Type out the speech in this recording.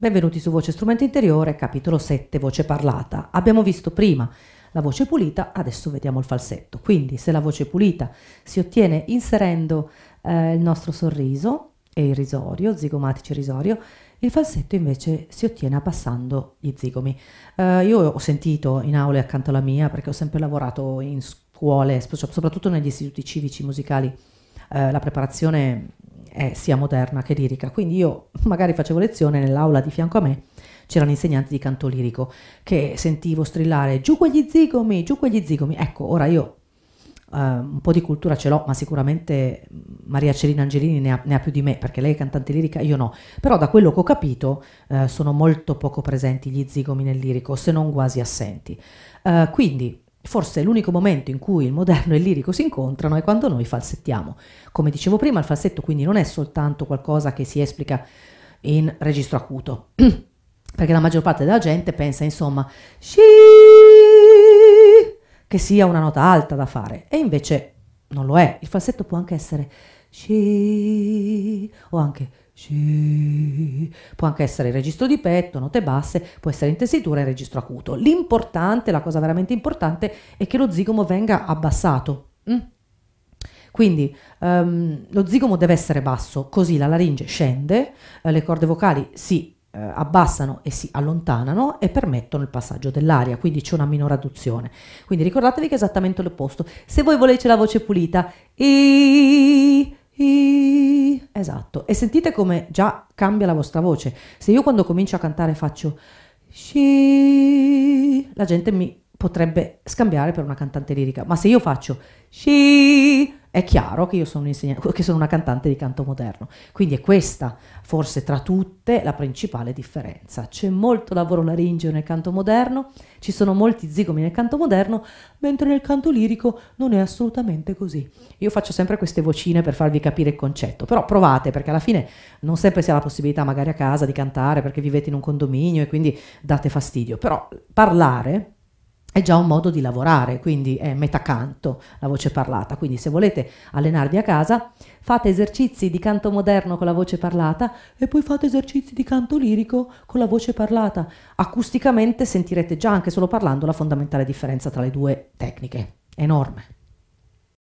Benvenuti su Voce Strumento Interiore, capitolo 7, voce parlata. Abbiamo visto prima la voce pulita, adesso vediamo il falsetto. Quindi se la voce pulita si ottiene inserendo eh, il nostro sorriso e il risorio, zigomatici risorio, il falsetto invece si ottiene abbassando gli zigomi. Eh, io ho sentito in aule accanto alla mia, perché ho sempre lavorato in scuole, cioè soprattutto negli istituti civici musicali, eh, la preparazione è eh, sia moderna che lirica. Quindi io magari facevo lezione nell'aula di fianco a me c'erano insegnanti di canto lirico che sentivo strillare giù quegli zigomi, giù quegli zigomi. Ecco, ora io uh, un po' di cultura ce l'ho, ma sicuramente Maria Celina Angelini ne ha, ne ha, più di me, perché lei è cantante lirica, io no. Però da quello che ho capito uh, sono molto poco presenti gli zigomi nel lirico, se non quasi assenti. Uh, quindi Forse l'unico momento in cui il moderno e il lirico si incontrano è quando noi falsettiamo. Come dicevo prima, il falsetto quindi non è soltanto qualcosa che si esplica in registro acuto, perché la maggior parte della gente pensa insomma sci che sia una nota alta da fare e invece non lo è. Il falsetto può anche essere sci o anche Può anche essere il registro di petto, note basse, può essere in tessitura e registro acuto. L'importante, la cosa veramente importante, è che lo zigomo venga abbassato. Mm. Quindi um, lo zigomo deve essere basso, così la laringe scende, eh, le corde vocali si eh, abbassano e si allontanano e permettono il passaggio dell'aria, quindi c'è una minore adduzione. Quindi ricordatevi che è esattamente l'opposto. Se voi volete la voce pulita, i, i esatto. E sentite come già cambia la vostra voce. Se io quando comincio a cantare faccio sci, la gente mi potrebbe scambiare per una cantante lirica, ma se io faccio sci, è chiaro che io sono, un che sono una cantante di canto moderno. Quindi è questa, forse tra tutte, la principale differenza. C'è molto lavoro laringeo nel canto moderno, ci sono molti zigomi nel canto moderno, mentre nel canto lirico non è assolutamente così. Io faccio sempre queste vocine per farvi capire il concetto, però provate perché alla fine non sempre si ha la possibilità magari a casa di cantare perché vivete in un condominio e quindi date fastidio, però parlare è già un modo di lavorare, quindi è metà canto la voce parlata. Quindi se volete allenarvi a casa, fate esercizi di canto moderno con la voce parlata e poi fate esercizi di canto lirico con la voce parlata. Acusticamente sentirete già anche solo parlando la fondamentale differenza tra le due tecniche. Enorme.